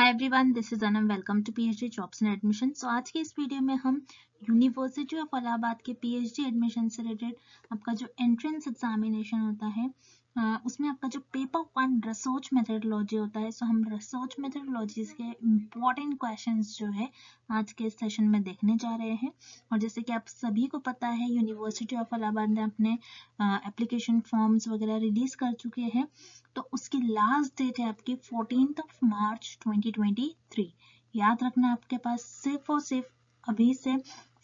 High everyone this is Anam welcome to P H D jobs and admission so आज के इस video में हम यूनिवर्सिटी ऑफ अलाहाबाद के पी एच डी एडमिशन से रिलेटेड आपका जो एंट्रेंस एग्जामिनेशन होता है उसमें आपका जो पेपर वन रिसर्च मेथडोलॉजी होता है सो हम रिसर्च मेथडोलॉजी के इम्पॉर्टेंट क्वेश्चन जो है आज के सेशन में देखने जा रहे हैं और जैसे कि आप सभी को पता है यूनिवर्सिटी ऑफ अलाहाबाद ने अपने एप्लीकेशन फॉर्म्स वगैरह रिलीज कर चुके हैं तो उसकी लास्ट डेट है आपकी फोर्टीन ऑफ मार्च 2023 याद रखना आपके पास सिर्फ और सिर्फ अभी से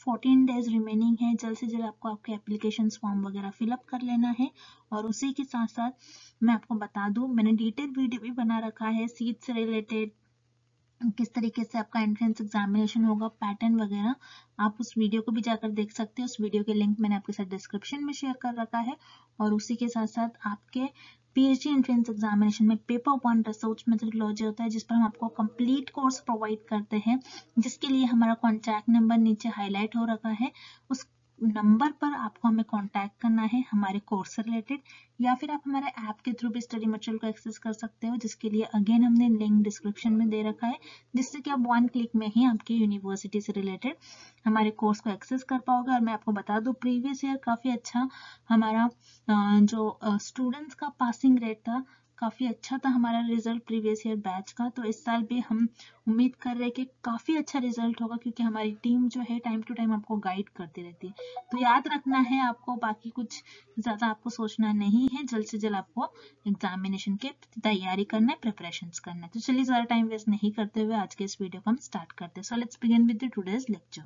14 डेज रिमेनिंग है जल्द से जल्द आपको आपके एप्लीकेशन फॉर्म वगैरह फिलअप कर लेना है और उसी के साथ साथ मैं आपको बता दूं मैंने डिटेल वीडियो भी बना रखा है सीट से रिलेटेड किस तरीके से आपका एंट्रेंस एग्जामिनेशन होगा पैटर्न वगैरह आप उस वीडियो को भी जाकर देख सकते हैं उस वीडियो के लिंक मैंने आपके साथ डिस्क्रिप्शन में शेयर कर रखा है और उसी के साथ साथ आपके पीएचडी एंट्रेंस एग्जामिनेशन में पेपर वन रिसर्च मेथडोलॉजी होता है जिस पर हम आपको कंप्लीट कोर्स प्रोवाइड करते हैं जिसके लिए हमारा कॉन्टैक्ट नंबर नीचे हाईलाइट हो रखा है उस नंबर पर आपको हमें कांटेक्ट करना है हमारे कोर्स से रिलेटेड या फिर आप हमारे ऐप के थ्रू भी स्टडी मटेरियल को एक्सेस कर सकते हो जिसके लिए अगेन हमने लिंक डिस्क्रिप्शन में दे रखा है जिससे कि आप वन क्लिक में ही आपकी यूनिवर्सिटी से रिलेटेड हमारे कोर्स को एक्सेस कर पाओगे और मैं आपको बता दू प्रीवियस ईयर काफ़ी अच्छा हमारा जो स्टूडेंट्स का पासिंग रेट था काफ़ी अच्छा था हमारा रिजल्ट प्रीवियस ईयर बैच का तो इस साल भी हम उम्मीद कर रहे हैं कि काफ़ी अच्छा रिजल्ट होगा क्योंकि हमारी टीम जो है टाइम टू टाइम आपको गाइड करती रहती है तो याद रखना है आपको बाकी कुछ ज़्यादा आपको सोचना नहीं है जल्द से जल्द आपको एग्जामिनेशन के तैयारी करना है प्रिपरेशन करना है तो चलिए ज़्यादा टाइम वेस्ट नहीं करते हुए आज के इस वीडियो को हम स्टार्ट करते हैं so let's begin with today's lecture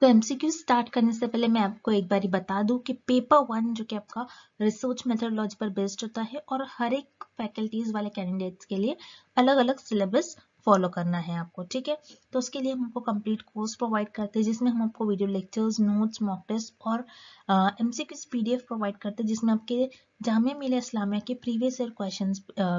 तो एमसीक्यू स्टार्ट करने से पहले मैं आपको एक बार बता दूं कि पेपर वन जो कि आपका रिसर्च मेथडोलॉजी पर बेस्ड होता है और हर एक फैकल्टीज वाले कैंडिडेट्स के लिए अलग अलग सिलेबस फॉलो करना है आपको ठीक है तो उसके लिए हम आपको कंप्लीट कोर्स प्रोवाइड करते हैं जिसमें हम आपको video lectures notes mock test और एम सी क्यूज प्रोवाइड करते हैं जिसमें आपके जाम मिले इस्लामिया के प्रीवियस ईयर क्वेश्चन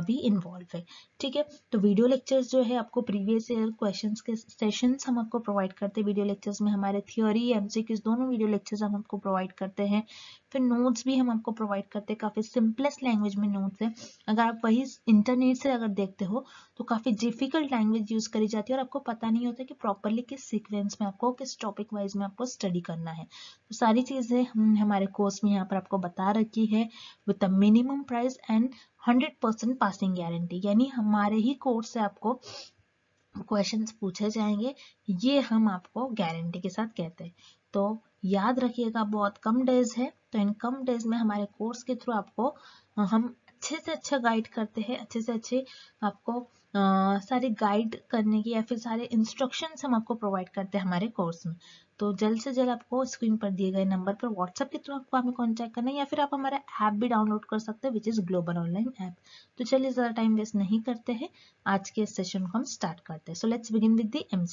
भी इन्वॉल्व है ठीक है तो वीडियो लेक्चर्स जो है आपको प्रीवियस ईयर क्वेश्चन के सेशंस हम आपको प्रोवाइड करते हैं वीडियो लेक्चर्स में हमारे थियोरी एम सी क्यूज दोनों वीडियो लेक्चर्स हम आपको प्रोवाइड करते हैं फिर नोट्स भी हम आपको प्रोवाइड करते हैं काफ़ी सिंपलेस्ट लैंग्वेज में नोट्स है अगर आप वही इंटरनेट से अगर देखते हो तो काफ़ी डिफिकल्ट लैंग्वेज यूज़ करी जाती है और आपको पता नहीं होता कि प्रॉपरली किस सिक्वेंस में आपको किस टॉपिक वाइज में आपको स्टडी करना है तो सारी चीज़ें हमारे कोर्स में यहाँ पर आपको बता रखी है with a minimum price and 100 percent passing guarantee यानी हमारे ही कोर्स से आपको क्वेश्चन पूछे जाएंगे ये हम आपको गारंटी के साथ कहते हैं तो याद रखिएगा बहुत कम डेज है तो इन कम डेज में हमारे कोर्स के थ्रू आपको हम अच्छे से अच्छा गाइड करते हैं अच्छे से अच्छे आपको सारे गाइड करने की या फिर सारे इंस्ट्रक्शंस हम आपको प्रोवाइड करते हैं हमारे कोर्स में तो जल्द से जल्द आपको स्क्रीन पर दिए गए नंबर पर व्हाट्सएप के थ्रू आपको हमें कॉन्टैक्ट करना है या फिर आप हमारा ऐप भी डाउनलोड कर सकते हैं which is global online app तो चलिए ज़्यादा टाइम वेस्ट नहीं करते हैं आज के सेशन को हम स्टार्ट करते हैं so let's begin with the M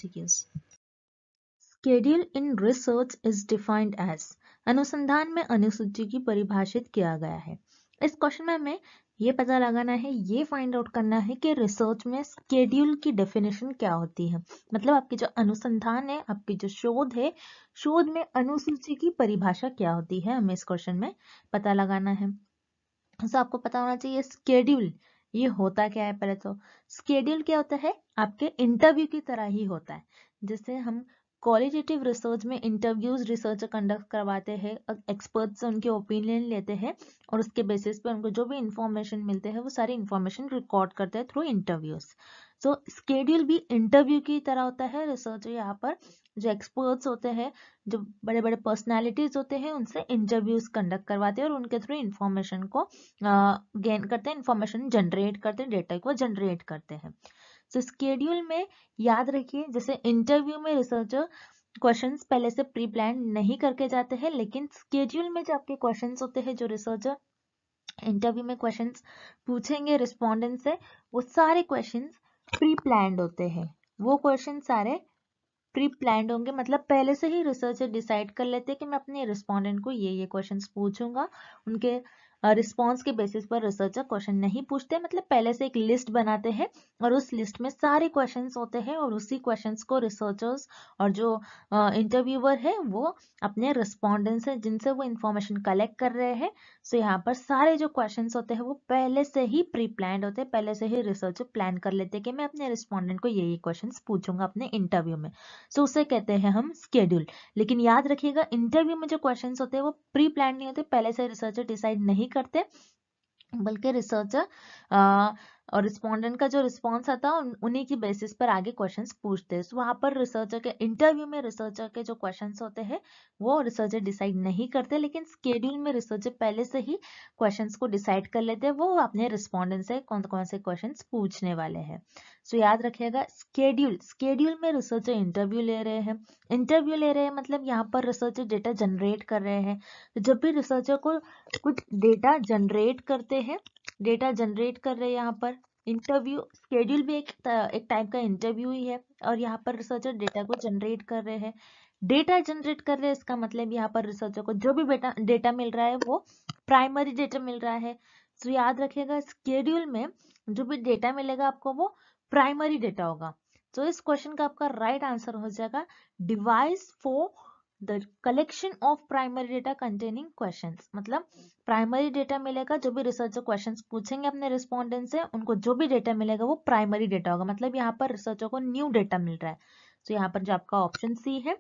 schedule in research is defined as अनुसंधान में अनुसूची की परिभाषित किया गया है इस क्वेश्चन में हमें ये पता लगाना है ये फाइंड आउट करना है कि रिसर्च में स्केड्यूल की डेफिनेशन क्या होती है मतलब आपकी जो अनुसंधान है आपकी जो शोध है शोध में अनुसूची की परिभाषा क्या होती है हमें इस क्वेश्चन में पता लगाना है तो आपको पता होना चाहिए स्केड्यूल ये होता क्या है पहले तो स्केड्यूल क्या होता है आपके इंटरव्यू की तरह ही होता है जैसे हम क्वालिटेटिव रिसर्च में इंटरव्यूज रिसर्चर कंडक्ट करवाते हैं एक्सपर्ट से उनके ओपिनियन लेते हैं और उसके बेसिस पे उनको जो भी इंफॉर्मेशन मिलते हैं वो सारी इंफॉर्मेशन रिकॉर्ड करते हैं थ्रू इंटरव्यूज सो स्केड्यूल भी इंटरव्यू की तरह होता है रिसर्चर यहाँ पर जो एक्सपर्ट्स होते हैं जो बड़े बड़े पर्सनैलिटीज होते हैं उनसे इंटरव्यूज कंडक्ट करवाते हैं और उनके थ्रू इन्फॉर्मेशन को गेन करते हैं इन्फॉर्मेशन जनरेट करते हैं डेटा को जनरेट करते हैं तो स्केड्यूल में याद रखिए जैसे इंटरव्यू में रिसर्चर क्वेश्चंस पहले से प्री प्लान नहीं करके जाते हैं लेकिन स्केड्यूल में जो आपके क्वेश्चंस होते हैं जो रिसर्चर इंटरव्यू में क्वेश्चंस पूछेंगे रिस्पोंडेंट से वो सारे क्वेश्चंस प्री प्लान होते हैं वो क्वेश्चन सारे प्री प्लान होंगे मतलब पहले से ही रिसर्चर डिसाइड कर लेते हैं कि मैं अपने रिस्पोंडेंट को ये ये क्वेश्चंस पूछूंगा उनके रिस्पॉन्स के बेसिस पर रिसर्चर क्वेश्चन नहीं पूछते मतलब पहले से एक लिस्ट बनाते हैं और उस लिस्ट में सारे क्वेश्चन होते हैं और उसी क्वेश्चन को रिसर्चर्स और जो इंटरव्यूअर है वो अपने रिस्पॉन्डेंट्स हैं जिनसे वो इन्फॉर्मेशन कलेक्ट कर रहे हैं सो यहाँ पर सारे जो क्वेश्चन होते हैं वो पहले से ही प्री प्लान होते हैं पहले से ही रिसर्चर प्लान कर लेते हैं कि मैं अपने रिस्पॉन्डेंट को यही क्वेश्चन पूछूंगा अपने इंटरव्यू में सो so, उसे कहते हैं हम स्केड्यूल लेकिन याद रखिएगा इंटरव्यू में जो क्वेश्चन होते हैं वो प्री प्लान नहीं होते पहले से रिसर्चर डिसाइड नहीं करते बल्कि रिसर्चर और रिस्पोंडेंट का जो रिस्पांस आता है उन्हीं की बेसिस पर आगे क्वेश्चंस पूछते हैं वहां पर रिसर्चर के इंटरव्यू में रिसर्चर के जो क्वेश्चंस होते हैं वो रिसर्चर डिसाइड नहीं करते लेकिन स्केड्यूल में रिसर्चर पहले से ही क्वेश्चंस को डिसाइड कर लेते हैं वो अपने रिस्पोंडेंट से कौन कौन से क्वेश्चन पूछने वाले हैं सो याद रखिएगा स्केड्यूल स्केड्यूल में रिसर्चर इंटरव्यू ले रहे हैं इंटरव्यू ले रहे हैं मतलब यहाँ पर रिसर्चर डेटा जनरेट कर रहे हैं तो जब भी रिसर्चर को कुछ डेटा जनरेट करते हैं डेटा जनरेट कर रहे हैं यहाँ पर इंटरव्यू स्केड्यूल भी एक एक टाइप का इंटरव्यू ही है और यहाँ पर रिसर्चर डेटा को जनरेट कर रहे हैं डेटा जनरेट कर रहे हैं इसका मतलब यहाँ पर रिसर्चर को जो भी बेटा डेटा मिल रहा है वो प्राइमरी डेटा मिल रहा है सो याद रखिएगा स्केड्यूल में जो भी डेटा मिलेगा आपको वो प्राइमरी डेटा होगा तो इस क्वेश्चन का आपका राइट आंसर हो जाएगा device for the collection of primary data containing question मतलब प्राइमरी डेटा मिलेगा जो भी रिसर्चर क्वेश्चन पूछेंगे अपने रिस्पॉन्डेंट से उनको जो भी डेटा मिलेगा वो प्राइमरी डेटा होगा मतलब यहाँ पर रिसर्चर को न्यू डेटा मिल रहा है तो so यहाँ पर जो आपका ऑप्शन सी है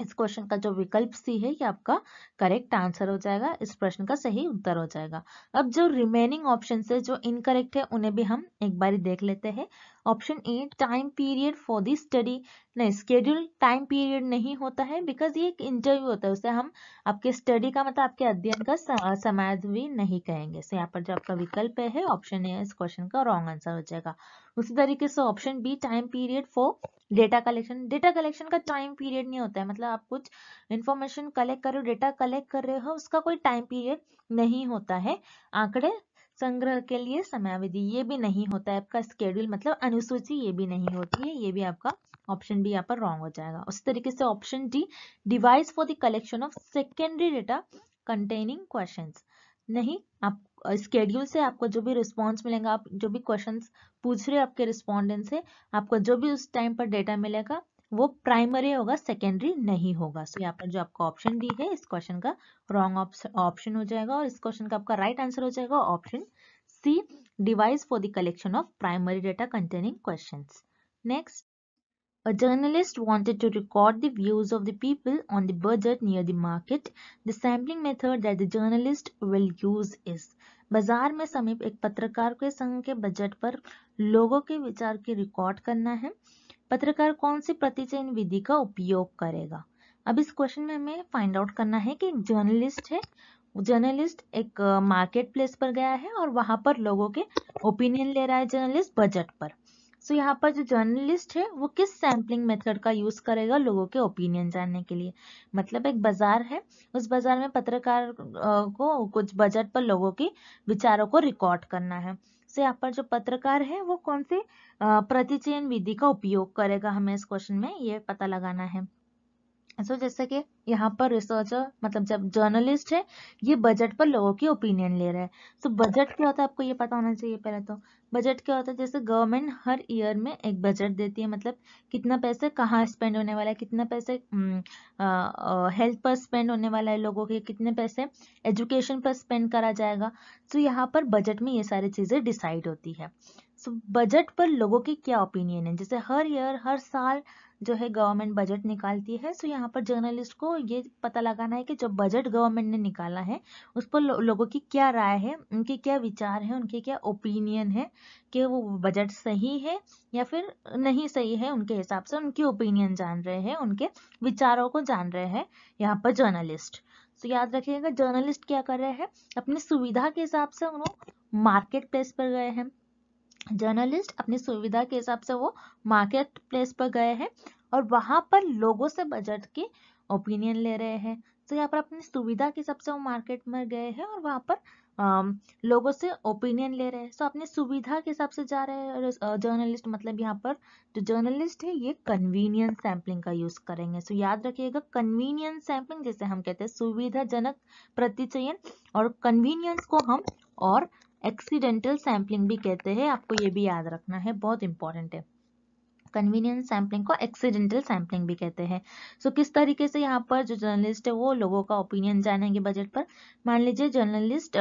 इस क्वेश्चन का जो विकल्प सी है ये आपका करेक्ट आंसर हो जाएगा इस प्रश्न का सही उत्तर हो जाएगा अब जो रिमेनिंग ऑप्शन है जो इनकरेक्ट है उन्हें भी हम एक बार देख लेते हैं option A time period for the study नहीं स्केड्यूल टाइम पीरियड नहीं होता है बिकॉज ये एक इंटरव्यू होता है उसे हम आपके स्टडी का मतलब आपके अध्ययन का समय भी नहीं कहेंगे सो यहाँ पर जो आपका विकल्प है ऑप्शन ए इस क्वेश्चन का रॉन्ग आंसर हो जाएगा उसी तरीके से option B time period for data collection data collection का टाइम पीरियड नहीं होता है मतलब आप कुछ इन्फॉर्मेशन कलेक्ट कर रहे हो डेटा कलेक्ट कर रहे हो उसका कोई टाइम पीरियड नहीं होता है आंकड़े संग्रह के लिए समयावधि ये भी नहीं होता है आपका स्केड्यूल मतलब अनुसूची ये भी नहीं होती है ये भी आपका ऑप्शन बी यहाँ पर रॉन्ग हो जाएगा उसी तरीके से option D device for the collection of secondary data containing question नहीं आप स्केड्यूल से आपको जो भी रिस्पॉन्स मिलेगा आप जो भी क्वेश्चन पूछ रहे हो आपके रिस्पॉन्डेंट से आपको जो भी उस टाइम पर डेटा मिलेगा वो प्राइमरी होगा सेकेंडरी नहीं होगा सो so, यहाँ पर जो आपका ऑप्शन दी है इस क्वेश्चन का रॉन्ग ऑप्शन हो जाएगा और इस क्वेश्चन का आपका राइट right आंसर हो जाएगा option C device for the collection of primary data containing question next A journalist wanted to record the views of the people on the budget near the market. The sampling method that the journalist will use is बाजार में समीप एक पत्रकार के संघ के budget पर लोगों के विचार के रिकॉर्ड करना है पत्रकार कौन सी प्रतिचयन विधि का उपयोग करेगा अब इस क्वेश्चन में हमें फाइंड आउट करना है कि एक जर्नलिस्ट है जर्नलिस्ट एक मार्केट प्लेस पर गया है और वहां पर लोगों के ओपिनियन ले रहा है जर्नलिस्ट बजट पर सो so, यहाँ पर जो जर्नलिस्ट है वो किस सैम्पलिंग मेथड का यूज करेगा लोगों के ओपिनियन जानने के लिए मतलब एक बाजार है उस बाजार में पत्रकार को कुछ बजट पर लोगों के विचारों को रिकॉर्ड करना है से यहाँ पर जो पत्रकार है वो कौन से प्रतिचयन विधि का उपयोग करेगा हमें इस क्वेश्चन में ये पता लगाना है सो so, जैसे कि यहाँ पर रिसर्चर मतलब जब जर्नलिस्ट है ये बजट पर लोगों की ओपिनियन ले रहा है सो so, बजट क्या होता है आपको ये पता होना चाहिए पहले तो बजट क्या होता है जैसे गवर्नमेंट हर ईयर में एक बजट देती है मतलब कितना पैसे कहाँ स्पेंड होने वाला है कितना पैसे हेल्थ हम्म, पर स्पेंड होने वाला है लोगों के कितने पैसे एजुकेशन पर स्पेंड करा जाएगा सो so, यहाँ पर बजट में ये सारी चीज़ें डिसाइड होती है सो so, बजट पर लोगों की क्या ओपिनियन है जैसे हर ईयर हर साल जो है गवर्नमेंट बजट निकालती है सो तो यहाँ पर जर्नलिस्ट को ये पता लगाना है कि जो बजट गवर्नमेंट ने निकाला है उस पर लो, लोगों की क्या राय है उनके क्या विचार है उनके क्या ओपिनियन है कि वो बजट सही है या फिर नहीं सही है उनके हिसाब से उनकी ओपिनियन जान रहे हैं उनके विचारों को जान रहे हैं यहाँ पर जर्नलिस्ट तो याद रखिएगा जर्नलिस्ट क्या कर रहे हैं अपनी सुविधा के हिसाब से उन्होंने मार्केट प्लेस पर गए हैं जर्नलिस्ट अपनी सुविधा के हिसाब से वो मार्केट प्लेस पर गए हैं और वहां पर लोगों से बजट के ओपिनियन ले रहे हैं तो यहाँ पर अपनी सुविधा के हिसाब से वो मार्केट में गए हैं और वहां पर लोगों से ओपिनियन ले रहे हैं सो तो अपनी सुविधा के हिसाब से जा रहे हैं और जर्नलिस्ट मतलब यहाँ पर जो जर्नलिस्ट है ये कन्वीनियंस सैम्पलिंग का यूज करेंगे सो याद रखिएगा कन्वीनियंस सैम्पलिंग जैसे हम कहते हैं सुविधाजनक प्रतिचयन और कन्वीनियंस को हम और एक्सीडेंटल सैम्पलिंग भी कहते हैं आपको ये भी याद रखना है बहुत इंपॉर्टेंट है कन्वीनियंस सैम्पलिंग को एक्सीडेंटल सैम्पलिंग भी कहते हैं सो so, किस तरीके से यहाँ पर जो जर्नलिस्ट है वो लोगों का ओपिनियन जानेंगे बजट पर मान लीजिए जर्नलिस्ट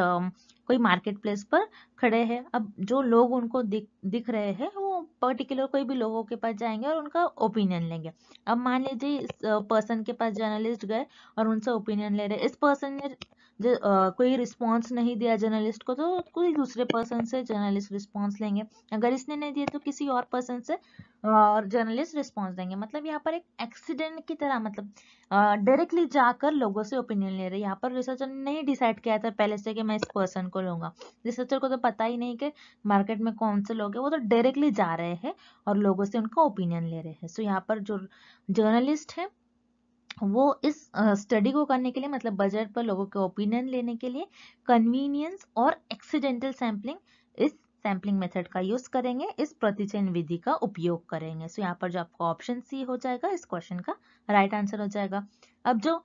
कोई मार्केट प्लेस पर खड़े हैं अब जो लोग उनको दिख दिख रहे हैं वो पर्टिकुलर कोई भी लोगों के पास जाएंगे और उनका ओपिनियन लेंगे अब मान लीजिए इस पर्सन के पास जर्नलिस्ट गए और उनसे ओपिनियन ले रहे इस पर्सन ने जो आ, कोई रिस्पांस नहीं दिया जर्नलिस्ट को तो कोई दूसरे पर्सन से जर्नलिस्ट रिस्पांस लेंगे अगर इसने नहीं दिया तो किसी और पर्सन से और जर्नलिस्ट रिस्पांस देंगे मतलब यहाँ पर एक एक्सीडेंट की तरह मतलब डायरेक्टली जाकर लोगों से ओपिनियन ले रहे यहाँ पर रिसर्चर ने नहीं डिसाइड किया था पहले से कि मैं इस पर्सन को लूँगा रिसर्चर को तो पता ही नहीं कि मार्केट में कौन से लोग हैं वो तो डायरेक्टली जा रहे हैं और लोगों से उनका ओपिनियन ले रहे हैं सो यहाँ पर जो जर्नलिस्ट है वो इस स्टडी को करने के लिए मतलब बजट पर लोगों के ओपिनियन लेने के लिए कन्वीनियंस और एक्सीडेंटल सैम्पलिंग इस सैम्पलिंग मेथड का यूज करेंगे इस प्रतिचयन विधि का उपयोग करेंगे सो so, यहाँ पर जो आपका ऑप्शन सी हो जाएगा इस क्वेश्चन का राइट right आंसर हो जाएगा अब जो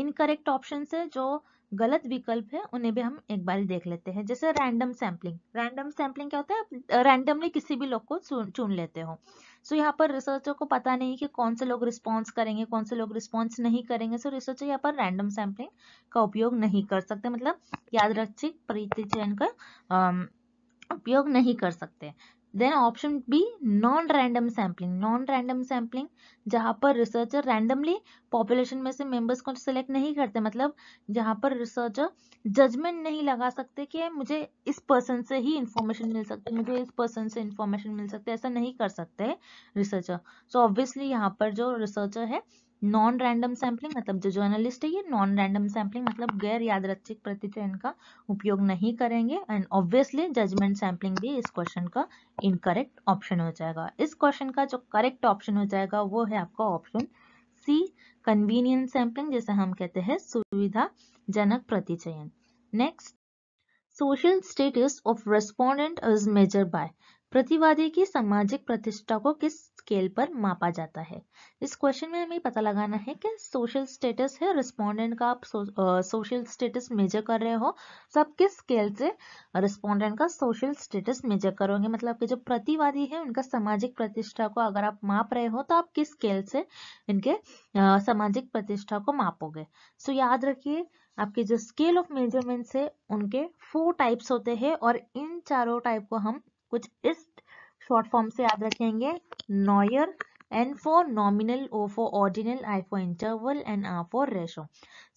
इनकरेक्ट uh, ऑप्शन है जो गलत विकल्प है उन्हें भी हम एक बार देख लेते हैं जैसे रैंडम सैम्पलिंग रैंडम सैम्पलिंग क्या होता है आप रैंडमली किसी भी लोग को चुन लेते हो सो so, यहाँ पर रिसर्चर को पता नहीं कि कौन से लोग रिस्पॉन्स करेंगे कौन से लोग रिस्पॉन्स नहीं करेंगे सो so, रिसर्चर यहाँ पर रैंडम सैम्पलिंग का उपयोग नहीं कर सकते मतलब याद रखिए परिचयन का उपयोग नहीं कर सकते then option B non random sampling non random sampling जहां पर रिसर्चर रैंडमली पॉपुलेशन में से मेंबर्स को सिलेक्ट नहीं करते मतलब जहां पर रिसर्चर जजमेंट नहीं लगा सकते कि मुझे इस पर्सन से ही इंफॉर्मेशन मिल सकती है मुझे इस पर्सन से इंफॉर्मेशन मिल सकती है ऐसा नहीं कर सकते रिसर्चर सो ऑब्वियसली यहाँ पर जो रिसर्चर है नॉन रैंडम सैंपलिंग मतलब जो जर्नलिस्ट है ये नॉन रैंडम सैंपलिंग मतलब गैर यादरच्छिक प्रतिचयन का उपयोग नहीं करेंगे एंड ऑब्वियसली जजमेंट सैंपलिंग भी इस क्वेश्चन का इनकरेक्ट ऑप्शन हो जाएगा इस क्वेश्चन का जो करेक्ट ऑप्शन हो जाएगा वो है आपका ऑप्शन सी कन्वीनियंस सैम्पलिंग जैसे हम कहते हैं सुविधा सुविधाजनक प्रतिचयन next social status of respondent is measure by प्रतिवादी की सामाजिक प्रतिष्ठा को किस स्केल पर मापा जाता है इस क्वेश्चन में हमें पता लगाना है कि सोशल स्टेटस है रिस्पोंडेंट का आप सोशल स्टेटस मेजर कर रहे हो तो आप किस स्केल से रिस्पोंडेंट का सोशल स्टेटस मेजर करोगे मतलब कि जो प्रतिवादी है उनका सामाजिक प्रतिष्ठा को अगर आप माप रहे हो तो आप किस स्केल से इनके सामाजिक प्रतिष्ठा को मापोगे सो याद रखिए आपके जो स्केल ऑफ मेजरमेंट्स है उनके फोर टाइप्स होते हैं और इन चारों टाइप को हम कुछ इस शॉर्ट फॉर्म से याद रखेंगे NOIR N for nominal O for ordinal I for interval and R for ratio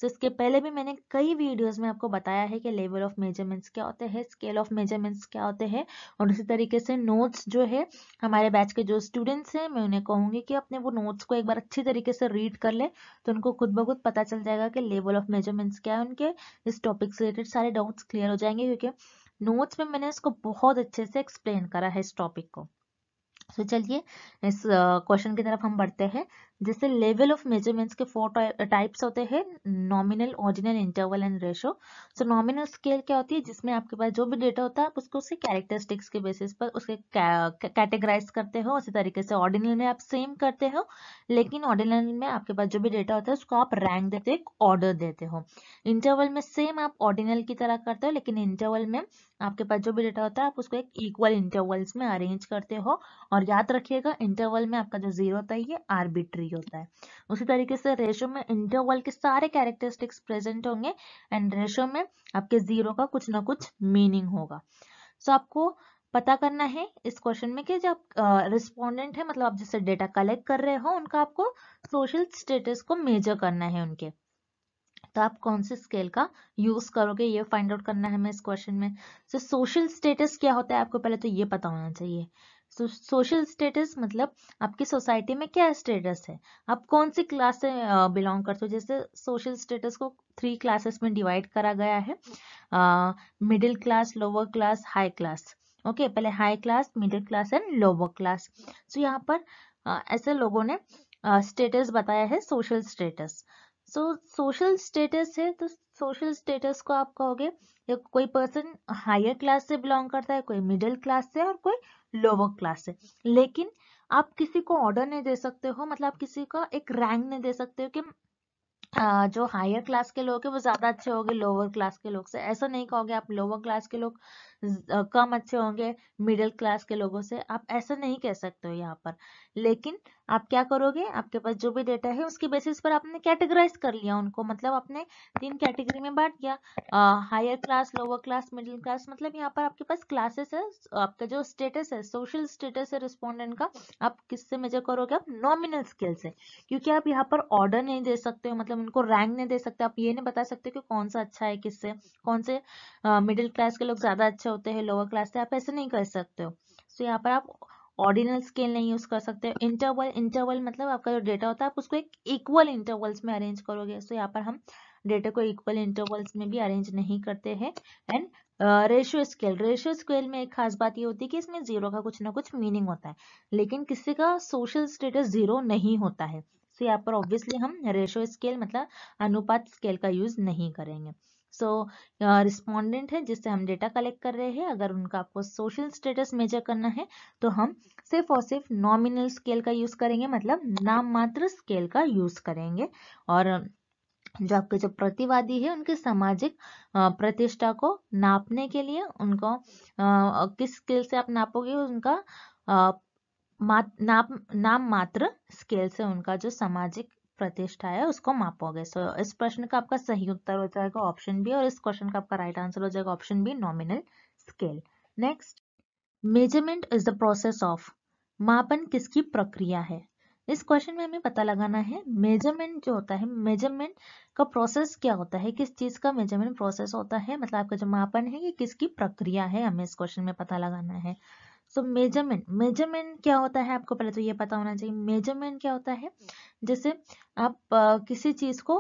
so इसके पहले भी मैंने कई वीडियोस में आपको बताया है कि लेवल ऑफ मेजरमेंट्स क्या होते हैं स्केल ऑफ मेजरमेंट्स क्या होते हैं और उसी तरीके से नोट्स जो है हमारे बैच के जो स्टूडेंट्स हैं मैं उन्हें कहूँगी कि अपने वो नोट्स को एक बार अच्छी तरीके से रीड कर ले तो उनको खुद ब खुद पता चल जाएगा कि लेवल ऑफ मेजरमेंट्स क्या है उनके इस टॉपिक से रिलेटेड सारे डाउट्स क्लियर हो जाएंगे क्योंकि नोट्स में मैंने इसको बहुत अच्छे से एक्सप्लेन करा है इस टॉपिक को तो so, चलिए इस क्वेश्चन की तरफ हम बढ़ते हैं जैसे लेवल ऑफ मेजरमेंट्स के फोर टाइप्स होते हैं nominal ordinal interval and ratio so nominal scale क्या होती है जिसमें आपके पास जो भी डेटा होता है आप उसको उसके कैरेक्टरिस्टिक्स के बेसिस पर उसके कैटेगराइज करते हो उसी तरीके से ऑर्डिनल में आप सेम करते हो लेकिन ऑर्डिनल में आपके पास जो भी डेटा होता है उसको आप रैंक देते हो एक ऑर्डर देते हो इंटरवल में सेम आप ऑर्डिनल की तरह करते हो लेकिन इंटरवल में आपके पास जो भी डेटा होता है आप उसको एक इक्वल इंटरवल्स में अरेंज करते हो और याद रखिएगा इंटरवल में आपका जो जीरो होता है ये आर्बिट्री चाहिए होता है उसी तरीके से रेशो में इंटरवल के सारे कैरेक्टरिस्टिक्स प्रेजेंट होंगे एंड रेशो में आपके जीरो का कुछ ना कुछ मीनिंग होगा सो so, आपको पता करना है इस क्वेश्चन में कि जब रिस्पोंडेंट है मतलब आप जैसे डेटा कलेक्ट कर रहे हो उनका आपको सोशल स्टेटस को मेजर करना है उनके तो आप कौन से स्केल का यूज करोगे ये फाइंड आउट करना है हमें इस क्वेश्चन में सो सोशल स्टेटस क्या होता है आपको पहले तो ये पता होना चाहिए सोशल स्टेटस मतलब आपकी सोसाइटी में क्या स्टेटस है आप कौन सी क्लास से बिलोंग करते हो जैसे सोशल स्टेटस को थ्री क्लासेस में डिवाइड करा गया है middle class lower class high class okay पहले high class middle class and lower class so यहाँ पर uh, ऐसे लोगों ने स्टेटस uh, बताया है social status so social status है तो सोशल स्टेटस को आप कहोगे कोई पर्सन हायर क्लास से बिलोंग करता है कोई मिडिल क्लास से और कोई लोअर क्लास से लेकिन आप किसी को ऑर्डर नहीं दे सकते हो मतलब आप किसी का एक रैंक नहीं दे सकते हो कि जो हायर क्लास के लोग हैं वो ज्यादा अच्छे होंगे लोअर क्लास के लोग से ऐसा नहीं कहोगे आप लोअर क्लास के लोग कम अच्छे होंगे मिडिल क्लास के लोगों से आप ऐसा नहीं कह सकते हो यहाँ पर लेकिन आप क्या करोगे आपके पास जो भी डेटा है उसके बेसिस पर आपने कैटेगराइज कर लिया उनको मतलब आपने तीन कैटेगरी में बांट दिया higher class lower class middle class मतलब यहाँ पर आपके पास क्लासेस है आपका जो स्टेटस है सोशल स्टेटस है रिस्पोंडेंट का आप किससे मेजर करोगे आप नॉमिनल स्केल से क्योंकि आप यहाँ पर ऑर्डर नहीं दे सकते हो मतलब उनको रैंक नहीं दे सकते आप ये नहीं बता सकते कि कौन सा अच्छा है किससे कौन से मिडिल क्लास के लोग ज्यादा अच्छे होते हैं लोअर क्लास से आप ऐसे नहीं कर सकते हो सो so, यहाँ पर आप ऑर्डिनल स्केल नहीं यूज़ कर सकते हो इंटरवल इंटरवल मतलब आपका जो डेटा होता है आप उसको एक इक्वल इंटरवल्स में अरेंज करोगे सो so यहाँ पर हम डेटा को इक्वल इंटरवल्स में भी अरेंज नहीं करते हैं and ratio scale ratio scale में एक खास बात ये होती है कि इसमें जीरो का कुछ ना कुछ मीनिंग होता है लेकिन किसी का सोशल स्टेटस जीरो नहीं होता है सो so यहाँ पर ऑब्वियसली हम रेशियो स्केल मतलब अनुपात स्केल का यूज नहीं करेंगे सो so, रिस्पोंडेंट uh, है जिससे हम डेटा कलेक्ट कर रहे हैं अगर उनका आपको सोशल स्टेटस मेजर करना है तो हम सिर्फ और सिर्फ नॉमिनल स्केल का यूज़ करेंगे मतलब नाम मात्र स्केल का यूज़ करेंगे और जो आपके जो प्रतिवादी है उनके सामाजिक प्रतिष्ठा को नापने के लिए उनको आ, किस स्केल से आप नापोगे उनका आ, मात, नाप नाम मात्र स्केल से उनका जो सामाजिक प्रतिष्ठा है उसको मापोगे सो so, इस प्रश्न का आपका सही उत्तर हो जाएगा ऑप्शन बी और इस क्वेश्चन का आपका राइट आंसर हो जाएगा option B nominal scale next measurement is the process of मापन किसकी प्रक्रिया है इस क्वेश्चन में हमें पता लगाना है मेजरमेंट जो होता है मेजरमेंट का प्रोसेस क्या होता है किस चीज़ का मेजरमेंट प्रोसेस होता है मतलब आपका जो मापन है ये किसकी प्रक्रिया है हमें इस क्वेश्चन में पता लगाना है सो मेजरमेंट मेजरमेंट क्या होता है आपको पहले तो ये पता होना चाहिए मेजरमेंट क्या होता है जैसे आप किसी चीज को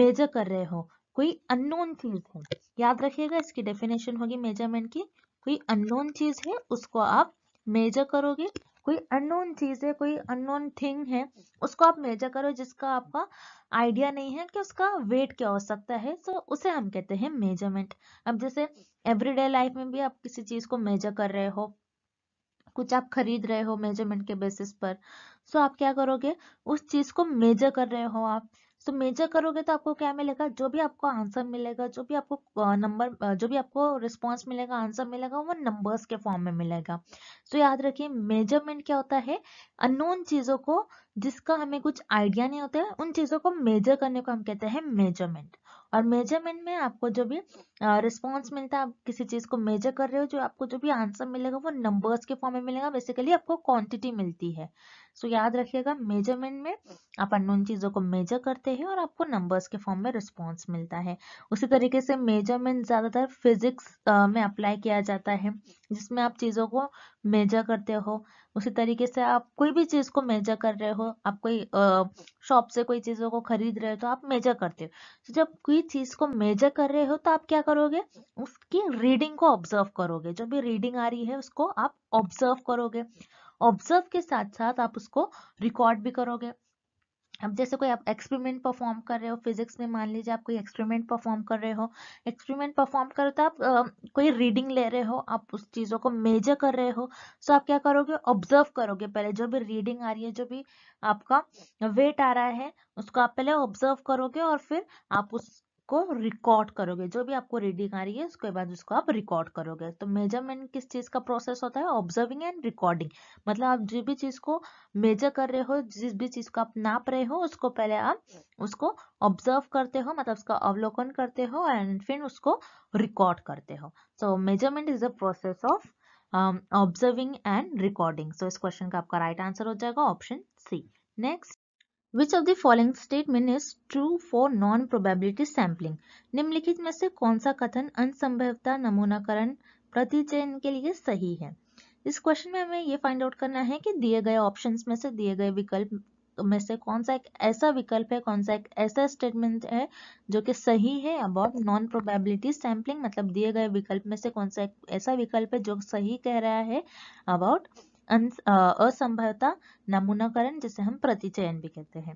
मेजर कर रहे हो कोई अननोन चीज है याद रखिएगा इसकी डेफिनेशन होगी मेजरमेंट की कोई अननोन चीज है उसको आप मेजर करोगे कोई अननोन चीज है कोई अननोन थिंग है उसको आप मेजर करो जिसका आपका आइडिया नहीं है कि उसका वेट क्या हो सकता है सो उसे हम कहते हैं मेजरमेंट अब जैसे एवरीडे लाइफ में भी आप किसी चीज को मेजर कर रहे हो कुछ आप खरीद रहे हो मेजरमेंट के बेसिस पर सो आप क्या करोगे उस चीज को मेजर कर रहे हो आप सो मेजर करोगे तो आपको क्या मिलेगा जो भी आपको आंसर मिलेगा जो भी आपको नंबर जो भी आपको रिस्पॉन्स मिलेगा आंसर मिलेगा वो नंबर्स के फॉर्म में मिलेगा सो याद रखिए मेजरमेंट क्या होता है अनोन चीज़ों को जिसका हमें कुछ आइडिया नहीं होता है उन चीज़ों को मेजर करने को हम कहते हैं मेजरमेंट और मेजरमेंट में आपको जो भी रिस्पॉन्स मिलता है आप किसी चीज़ को मेजर कर रहे हो जो आपको जो भी आंसर मिलेगा वो नंबर्स के फॉर्म में मिलेगा बेसिकली आपको क्वांटिटी मिलती है सो so, याद रखिएगा मेजरमेंट में आप अनोन चीज़ों को मेजर करते हैं और आपको नंबर्स के फॉर्म में रिस्पॉन्स मिलता है उसी तरीके से मेजरमेंट ज़्यादातर फिजिक्स में अप्लाई किया जाता है जिसमें आप चीज़ों को मेजर करते हो उसी तरीके से आप कोई भी चीज़ को मेजर कर रहे हो आप कोई शॉप से कोई चीज़ों को खरीद रहे हो तो आप मेजर करते हो तो जब कोई चीज़ को मेजर कर रहे हो तो आप क्या करोगे उसकी रीडिंग को ऑब्जर्व करोगे जो भी रीडिंग आ रही है उसको आप ऑब्जर्व करोगे ऑब्जर्व के साथ साथ आप उसको रिकॉर्ड भी करोगे अब जैसे कोई आप एक्सपेरिमेंट परफॉर्म कर रहे हो फिजिक्स में मान लीजिए आप कोई एक्सपेरिमेंट परफॉर्म कर रहे हो एक्सपेरिमेंट परफॉर्म करो तो आप आ, कोई रीडिंग ले रहे हो आप उस चीज़ों को मेजर कर रहे हो सो तो आप क्या करोगे ऑब्जर्व करोगे पहले जो भी रीडिंग आ रही है जो भी आपका वेट आ रहा है उसको आप पहले ऑब्जर्व करोगे और फिर आप उस को रिकॉर्ड करोगे जो भी आपको रीडिंग आ रही है उसके बाद उसको आप रिकॉर्ड करोगे तो मेजरमेंट किस चीज़ का प्रोसेस होता है ऑब्जर्विंग एंड रिकॉर्डिंग मतलब आप जिस भी चीज़ को मेजर कर रहे हो जिस भी चीज़ को आप नाप रहे हो उसको पहले आप उसको ऑब्जर्व करते हो मतलब उसका अवलोकन करते हो एंड फिर उसको रिकॉर्ड करते हो so measurement is a process of observing and recording so इस क्वेश्चन का आपका राइट right आंसर हो जाएगा option C next which of the following statement is true for non probability sampling निम्नलिखित में से कौन सा कथन अनसंभवता नमूनाकरण प्रतिचयन के लिए सही है इस क्वेश्चन में हमें ये फाइंड आउट करना है कि दिए गए ऑप्शन में से दिए गए विकल्प में से कौन सा एक ऐसा विकल्प है कौन सा एक ऐसा स्टेटमेंट है जो कि सही है अबाउट नॉन प्रोबेबिलिटी सैम्पलिंग मतलब दिए गए विकल्प में से कौन सा एक ऐसा विकल्प है जो सही कह रहा है अबाउट असंभवता नमूनाकरण जिसे हम प्रतिचयन भी कहते हैं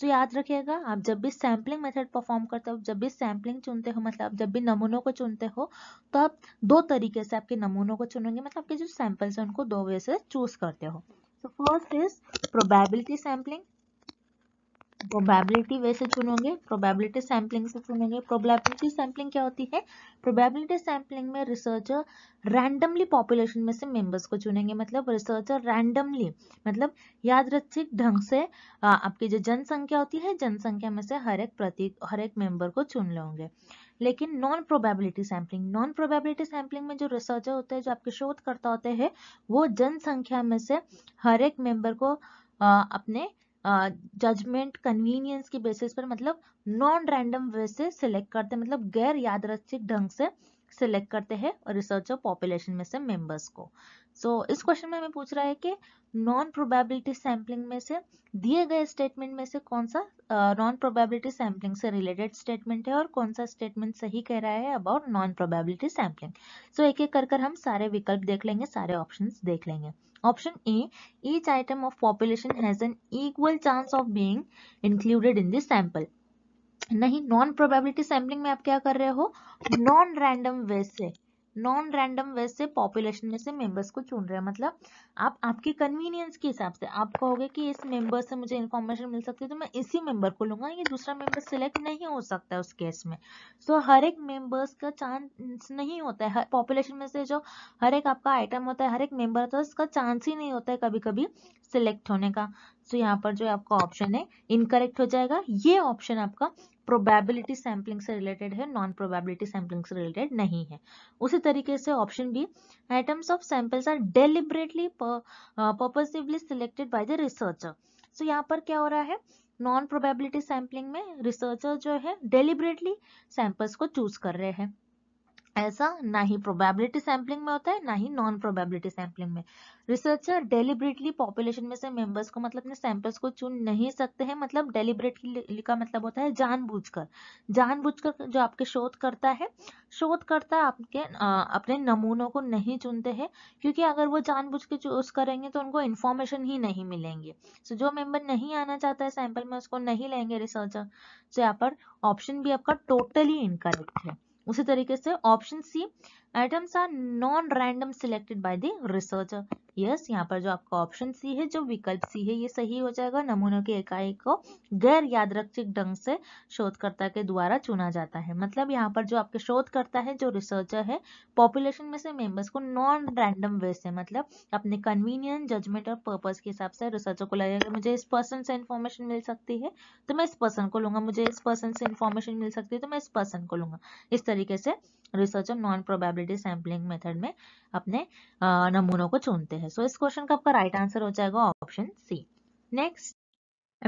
तो याद रखिएगा आप जब भी सैम्पलिंग मेथड परफॉर्म करते हो जब भी सैम्पलिंग चुनते हो मतलब जब भी नमूनों को चुनते हो तो आप दो तरीके से आपके नमूनों को चुनेंगे मतलब आपके जो सैंपल्स हैं उनको दो वे से चूज करते हो so first is probability sampling probability वैसे चुनोगे प्रोबेबिलिटी सैम्पलिंग से चुनोगे प्रोबेबिलिटी सैम्पलिंग क्या होती है प्रोबेबिलिटी सैम्पलिंग में रिसर्चर रैंडमली पॉपुलेशन में से मेंबर्स को चुनेंगे मतलब रिसर्चर रैंडमली मतलब याद रखिए ढंग से आपकी जो जनसंख्या होती है जनसंख्या में से हर एक प्रतीक हर एक मेंबर को चुन लोगे लेकिन non probability sampling non probability sampling में जो रिसर्चर होते हैं जो आपके शोधकर्ता होते हैं वो जनसंख्या में से हर एक मेंबर को अपने जजमेंट कन्वीनियंस के बेसिस पर मतलब नॉन रैंडम वे से सिलेक्ट करते हैं मतलब गैर यादृच्छिक ढंग से सिलेक्ट करते हैं रिसर्चर पॉपुलेशन में से मेंबर्स को सो so, इस क्वेश्चन में हमें पूछ रहा है कि नॉन प्रोबेबिलिटी सैम्पलिंग में से दिए गए स्टेटमेंट में से कौन सा नॉन प्रोबेबिलिटी सैम्पलिंग से रिलेटेड स्टेटमेंट है और कौन सा स्टेटमेंट सही कह रहा है about non probability sampling so एक एक कर कर हम सारे विकल्प देख लेंगे सारे ऑप्शन देख लेंगे option A each item of population has an equal chance of being included in this sample नहीं नॉन प्रोबेबिलिटी सैम्पलिंग में आप क्या कर रहे हो नॉन रैंडम वे से नॉन रैंडम वे से पॉपुलेशन में से मेंबर्स को चुन रहे हैं मतलब आप आपकी कन्वीनियंस के हिसाब से आप कहोगे कि इस मेंबर से मुझे इन्फॉर्मेशन मिल सकती है तो मैं इसी मेंबर को लूंगा ये दूसरा मेंबर सिलेक्ट नहीं हो सकता है उस केस में सो so, हर एक मेंबर्स का चांस नहीं होता है पॉपुलेशन में से जो हर एक आपका आइटम होता है हर एक मेंबर होता है उसका चांस ही नहीं होता है कभी कभी सिलेक्ट होने का तो यहाँ पर जो आपका ऑप्शन है इनकरेक्ट हो जाएगा ये ऑप्शन आपका प्रोबेबिलिटी सैम्पलिंग से रिलेटेड है नॉन प्रोबेबिलिटी सैम्पलिंग से रिलेटेड नहीं है उसी तरीके से option B items of samples are deliberately purposively selected by the researcher so यहाँ पर क्या हो रहा है नॉन प्रोबेबिलिटी सैम्पलिंग में रिसर्चर जो है डेलिबरेटली सैम्पल्स को चूज कर रहे हैं ऐसा ना ही प्रोबेबिलिटी सैम्पलिंग में होता है ना ही नॉन प्रोबेबिलिटी सैम्पलिंग में रिसर्चर डेलिबरेटली पॉपुलेशन में से मेंबर्स को मतलब अपने सैंपल्स को चुन नहीं सकते हैं मतलब डेलिबरेटली का मतलब होता है जानबूझकर जानबूझकर जो आपके शोध करता है शोधकर्ता आपके आ, अपने नमूनों को नहीं चुनते हैं क्योंकि अगर वो जानबूझ के चूज करेंगे तो उनको इन्फॉर्मेशन ही नहीं मिलेंगे सो so, जो मेंबर नहीं आना चाहता है सैंपल में उसको नहीं लेंगे रिसर्चर सो so, यहाँ पर ऑप्शन भी आपका टोटली इनकरेक्ट है उसी तरीके से option C items are non random selected by the researcher yes यहाँ पर जो आपका ऑप्शन सी है जो विकल्प सी है ये सही हो जाएगा नमूनों की इकाई को गैर यादरक्षिक ढंग से शोधकर्ता के द्वारा चुना जाता है मतलब यहाँ पर जो आपके शोधकर्ता है जो रिसर्चर है पॉपुलेशन में से मेंबर्स को नॉन रैंडम वे से मतलब अपने कन्वीनियंट जजमेंट और पर्पज के हिसाब से रिसर्चर को लगेगा मुझे इस पर्सन से इन्फॉर्मेशन मिल सकती है तो मैं इस पर्सन को लूंगा मुझे इस पर्सन से इन्फॉर्मेशन मिल सकती है तो मैं इस पर्सन को लूंगा इस तरीके से researcher non probability sampling method में अपने नमूनों को चुनते हैं सो so, इस क्वेश्चन का आपका राइट आंसर हो जाएगा option C next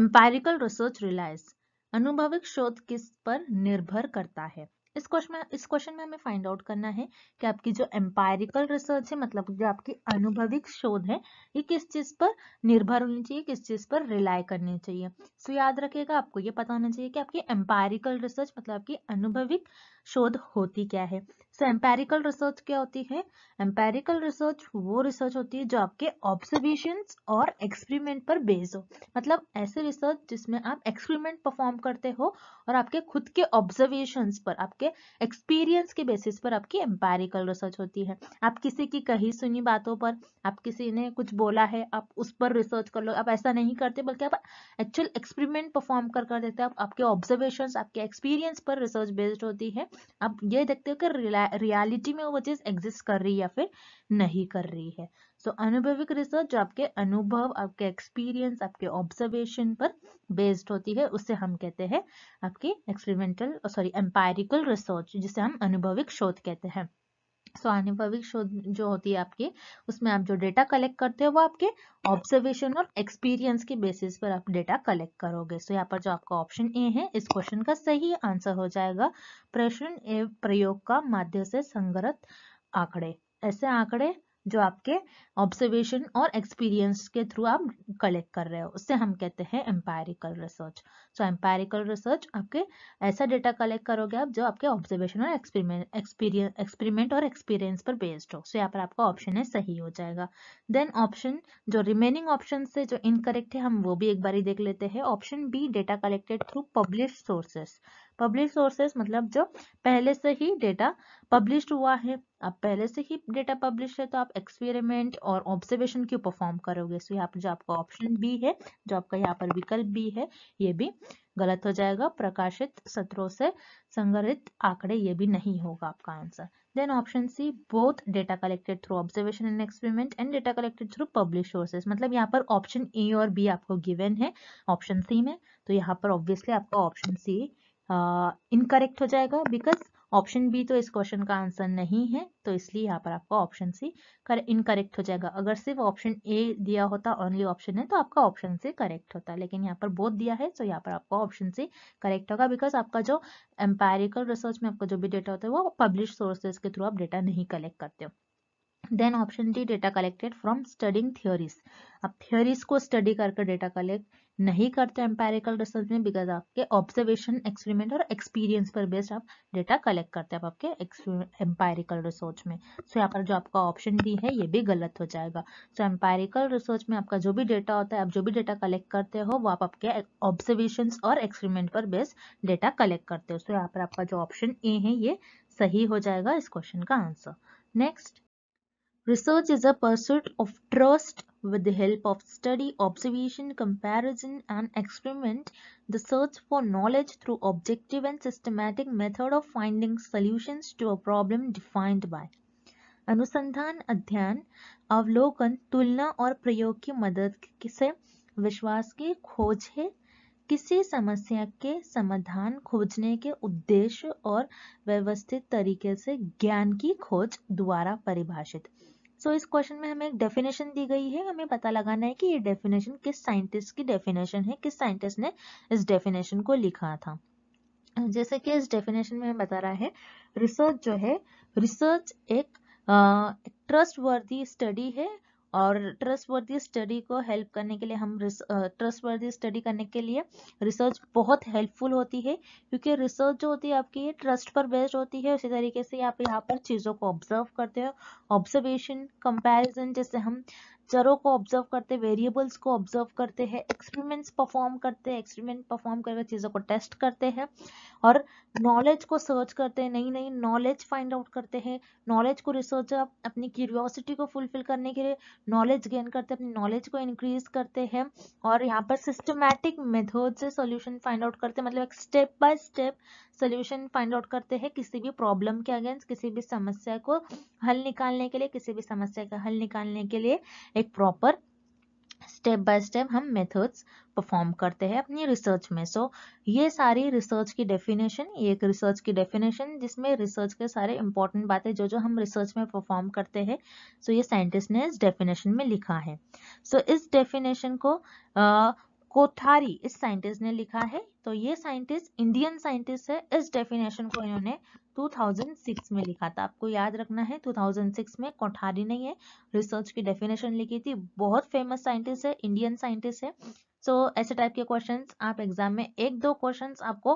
empirical research relies अनुभविक शोध किस पर निर्भर करता है इस क्वेश्चन में इस क्वेश्चन में हमें फाइंड आउट करना है कि आपकी जो एम्पायरिकल रिसर्च है मतलब जो आपकी अनुभविक शोध है ये किस चीज़ पर निर्भर होनी चाहिए किस चीज़ पर रिलाय करनी चाहिए सो so, याद रखिएगा आपको ये पता होना चाहिए कि आपकी एम्पायरिकल रिसर्च मतलब आपकी अनुभविक शोध होती क्या है सो एम्पेरिकल रिसर्च क्या होती है एम्पेरिकल रिसर्च वो रिसर्च होती है जो आपके ऑब्जर्वेशन और एक्सपेरिमेंट पर बेस्ड हो मतलब ऐसे रिसर्च जिसमें आप एक्सपेरिमेंट परफॉर्म करते हो और आपके खुद के ऑब्जर्वेशन पर आपके एक्सपीरियंस के बेसिस पर आपकी एम्पेरिकल रिसर्च होती है आप किसी की कही सुनी बातों पर आप किसी ने कुछ बोला है आप उस पर रिसर्च कर लो आप ऐसा नहीं करते बल्कि आप एक्चुअल एक्सपेरिमेंट परफॉर्म कर कर देखते हो आपके ऑब्जर्वेशन आपके एक्सपीरियंस पर रिसर्च बेस्ड होती है आप ये देखते हो कि रियालिटी में वो चीज एग्जिस्ट कर रही है या फिर नहीं कर रही है सो so, अनुभविक रिसर्च जो आपके अनुभव आपके एक्सपीरियंस आपके ऑब्जर्वेशन पर बेस्ड होती है उससे हम कहते हैं आपकी एक्सपेरिमेंटल सॉरी एम्पायरिकल रिसर्च जिसे हम अनुभविक शोध कहते हैं स्वानुभविक शोध जो होती है आपके उसमें आप जो डेटा कलेक्ट करते हो वो आपके ऑब्जर्वेशन और एक्सपीरियंस के बेसिस पर आप डेटा कलेक्ट करोगे सो so, यहाँ पर जो आपका ऑप्शन ए है इस क्वेश्चन का सही आंसर हो जाएगा प्रश्न एवं प्रयोग का माध्यम से संग्रह आंकड़े ऐसे आंकड़े जो आपके ऑब्जर्वेशन और एक्सपीरियंस के थ्रू आप कलेक्ट कर रहे हो उससे हम कहते हैं empirical research so empirical research आपके ऐसा डेटा कलेक्ट करोगे आप जो आपके ऑब्जर्वेशन और एक्सपेरिमेंट एक्सपीरियंस एक्सपेरिमेंट और एक्सपीरियंस पर बेस्ड हो सो यहाँ पर आपका ऑप्शन है सही हो जाएगा देन ऑप्शन जो रिमेनिंग ऑप्शन से जो इनकरेक्ट है हम वो भी एक बार देख लेते हैं option B data collected through publish sources publish sources मतलब जो पहले से ही डेटा पब्लिश हुआ है आप पहले से ही डेटा पब्लिश है तो आप एक्सपेरिमेंट और ऑब्जर्वेशन क्यों परफॉर्म करोगे सो यहाँ पर जो आपका ऑप्शन बी है जो आपका यहाँ पर विकल्प बी है ये भी गलत हो जाएगा प्रकाशित सत्रों से संग्रहित आंकड़े ये भी नहीं होगा आपका answer then option C both data collected through observation and experiment and data collected through publish sources मतलब यहाँ पर ऑप्शन ए और बी आपको गिवेन है ऑप्शन सी में तो यहाँ पर ऑब्वियसली आपका ऑप्शन सी इनकरेक्ट हो जाएगा बिकॉज ऑप्शन बी तो इस क्वेश्चन का आंसर नहीं है तो इसलिए यहाँ पर आपका ऑप्शन सी इनकरेक्ट हो जाएगा अगर सिर्फ ऑप्शन ए दिया होता ओनली ऑप्शन है तो आपका ऑप्शन सी करेक्ट होता लेकिन यहाँ पर बोथ दिया है तो यहाँ पर आपका ऑप्शन सी करेक्ट होगा बिकॉज आपका जो एम्पेरिकल रिसर्च में आपका जो भी डेटा होता है वो पब्लिश सोर्सेज के थ्रू आप डेटा नहीं कलेक्ट करते हो then option D data collected from studying theories आप थियोरीज को स्टडी करके डेटा कलेक्ट नहीं करते एम्पेरिकल रिसर्च में बिकॉज आपके ऑब्जर्वेशन एक्सपेरिमेंट और एक्सपीरियंस पर बेस्ड आप डेटा कलेक्ट करते हैं आपके एम्पेरिकल रिसर्च में सो so, यहाँ पर जो आपका ऑप्शन डी है ये भी गलत हो जाएगा सो एम्पेरिकल रिसर्च में आपका जो भी डेटा होता है आप जो भी डेटा कलेक्ट करते हो वो आप आपके ऑब्जर्वेशन और एक्सपेरिमेंट पर बेस्ड डेटा कलेक्ट करते हो सो so, यहाँ पर आपका जो ऑप्शन ए है ये सही हो जाएगा इस क्वेश्चन का answer next research is a pursuit of trust With the help of study, observation, comparison and experiment, the search for knowledge through objective and systematic method of finding solutions to a problem defined by अनुसंधान अध्ययन अवलोकन तुलना और प्रयोग की मदद से विश्वास की खोज है किसी समस्या के समाधान खोजने के उद्देश्य और व्यवस्थित तरीके से ज्ञान की खोज द्वारा परिभाषित सो so, इस क्वेश्चन में हमें एक डेफिनेशन दी गई है हमें पता लगाना है कि ये डेफिनेशन किस साइंटिस्ट की डेफिनेशन है किस साइंटिस्ट ने इस डेफिनेशन को लिखा था जैसे कि इस डेफिनेशन में बता रहा है रिसर्च जो है रिसर्च एक ट्रस्ट वर्दी स्टडी है और ट्रस्टवर्दी स्टडी को हेल्प करने के लिए हम ट्रस्टवर्दी स्टडी करने के लिए रिसर्च बहुत हेल्पफुल होती है क्योंकि रिसर्च जो होती है आपकी ये ट्रस्ट पर बेस्ड होती है उसी तरीके से आप यहाँ पर चीज़ों को ऑब्जर्व करते हो ऑब्जर्वेशन कंपैरिजन जैसे हम जरों को ऑब्जर्व करते हैं वेरिएबल्स को ऑब्जर्व करते हैं एक्सपेरिमेंट्स परफॉर्म करते हैं एक्सपेरिमेंट परफॉर्म करके चीज़ों को टेस्ट करते हैं और नॉलेज को सर्च करते हैं नई नई नॉलेज फाइंड आउट करते हैं नॉलेज को रिसर्च अपनी क्यूरियोसिटी को फुलफिल करने के लिए नॉलेज गेन करते हैं अपनी नॉलेज को इंक्रीज करते हैं और यहाँ पर सिस्टमैटिक मेथड से सोल्यूशन फाइंड आउट करते हैं मतलब एक step by step solution find out करते हैं किसी भी प्रॉब्लम के अगेंस्ट किसी भी समस्या को हल निकालने के लिए किसी भी समस्या का हल निकालने के लिए एक प्रॉपर स्टेप बाय स्टेप हम मेथड्स परफॉर्म करते हैं अपनी रिसर्च में सो so, ये सारी रिसर्च की डेफिनेशन ये एक रिसर्च की डेफिनेशन जिसमें रिसर्च के सारे इंपॉर्टेंट बातें जो जो हम रिसर्च में परफॉर्म करते हैं सो so, ये साइंटिस्ट ने इस डेफिनेशन में लिखा है सो so, इस डेफिनेशन को कोठारी इस साइंटिस्ट ने लिखा है तो ये साइंटिस्ट इंडियन साइंटिस्ट है इस डेफिनेशन को इन्होंने 2006 में लिखा था आपको याद रखना है 2006 में कोठारी ने ये रिसर्च की डेफिनेशन लिखी थी बहुत फेमस साइंटिस्ट है इंडियन साइंटिस्ट है सो so, ऐसे टाइप के क्वेश्चन आप एग्जाम में एक दो क्वेश्चन आपको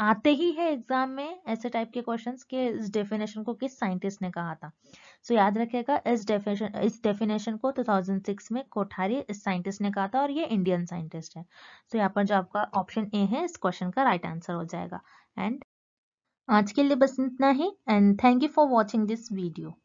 आते ही है एग्जाम में ऐसे टाइप के क्वेश्चन के इस डेफिनेशन को किस साइंटिस्ट ने कहा था सो so, याद रखिएगा इस डेफिनेशन इस डेफिनेशन को 2006 में कोठारी इस साइंटिस्ट ने कहा था और ये इंडियन साइंटिस्ट है सो so, यहाँ पर जो आपका ऑप्शन ए है इस क्वेश्चन का राइट आंसर हो जाएगा एंड आज के लिए बस इतना ही and thank you for watching this video